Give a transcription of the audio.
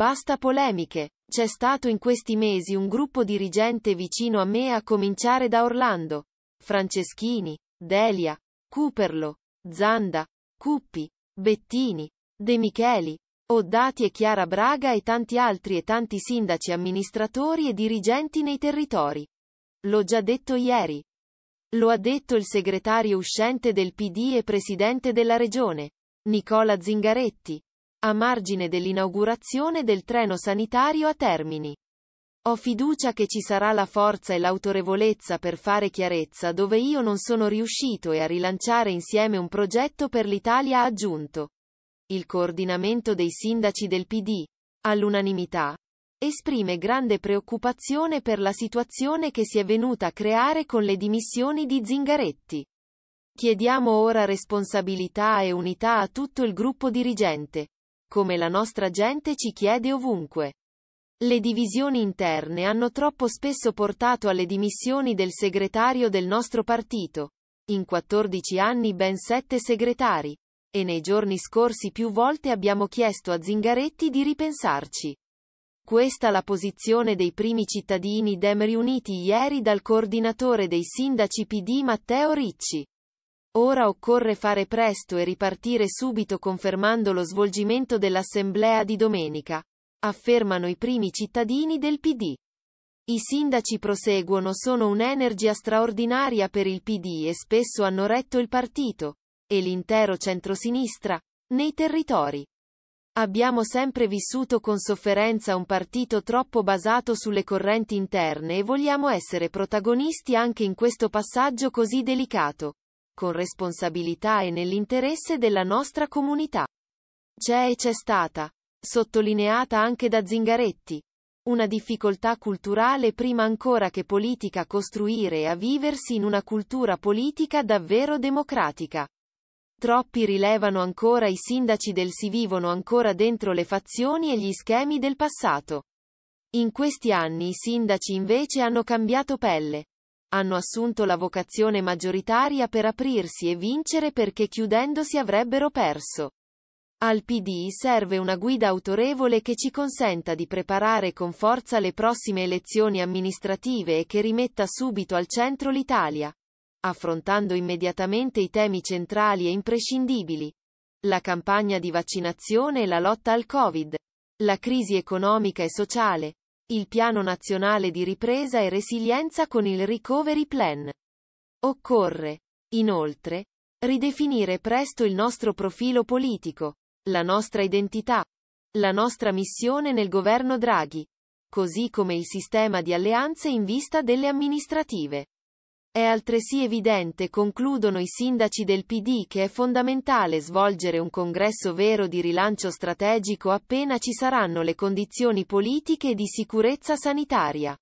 Basta polemiche. C'è stato in questi mesi un gruppo dirigente vicino a me a cominciare da Orlando. Franceschini, Delia, Cooperlo, Zanda, Cuppi, Bettini, De Micheli, Oddati e Chiara Braga e tanti altri e tanti sindaci amministratori e dirigenti nei territori. L'ho già detto ieri. Lo ha detto il segretario uscente del PD e presidente della regione, Nicola Zingaretti, a margine dell'inaugurazione del treno sanitario a Termini. Ho fiducia che ci sarà la forza e l'autorevolezza per fare chiarezza dove io non sono riuscito e a rilanciare insieme un progetto per l'Italia aggiunto. Il coordinamento dei sindaci del PD, all'unanimità, esprime grande preoccupazione per la situazione che si è venuta a creare con le dimissioni di Zingaretti. Chiediamo ora responsabilità e unità a tutto il gruppo dirigente come la nostra gente ci chiede ovunque. Le divisioni interne hanno troppo spesso portato alle dimissioni del segretario del nostro partito. In 14 anni ben 7 segretari. E nei giorni scorsi più volte abbiamo chiesto a Zingaretti di ripensarci. Questa la posizione dei primi cittadini dem riuniti ieri dal coordinatore dei sindaci PD Matteo Ricci. Ora occorre fare presto e ripartire subito confermando lo svolgimento dell'assemblea di domenica, affermano i primi cittadini del PD. I sindaci proseguono sono un'energia straordinaria per il PD e spesso hanno retto il partito, e l'intero centrosinistra, nei territori. Abbiamo sempre vissuto con sofferenza un partito troppo basato sulle correnti interne e vogliamo essere protagonisti anche in questo passaggio così delicato con responsabilità e nell'interesse della nostra comunità. C'è e c'è stata, sottolineata anche da Zingaretti, una difficoltà culturale prima ancora che politica a costruire e a viversi in una cultura politica davvero democratica. Troppi rilevano ancora i sindaci del si vivono ancora dentro le fazioni e gli schemi del passato. In questi anni i sindaci invece hanno cambiato pelle hanno assunto la vocazione maggioritaria per aprirsi e vincere perché chiudendosi avrebbero perso. Al PD serve una guida autorevole che ci consenta di preparare con forza le prossime elezioni amministrative e che rimetta subito al centro l'Italia, affrontando immediatamente i temi centrali e imprescindibili. La campagna di vaccinazione e la lotta al Covid, la crisi economica e sociale, il Piano Nazionale di Ripresa e Resilienza con il Recovery Plan. Occorre, inoltre, ridefinire presto il nostro profilo politico, la nostra identità, la nostra missione nel governo Draghi, così come il sistema di alleanze in vista delle amministrative. È altresì evidente, concludono i sindaci del PD, che è fondamentale svolgere un congresso vero di rilancio strategico appena ci saranno le condizioni politiche e di sicurezza sanitaria.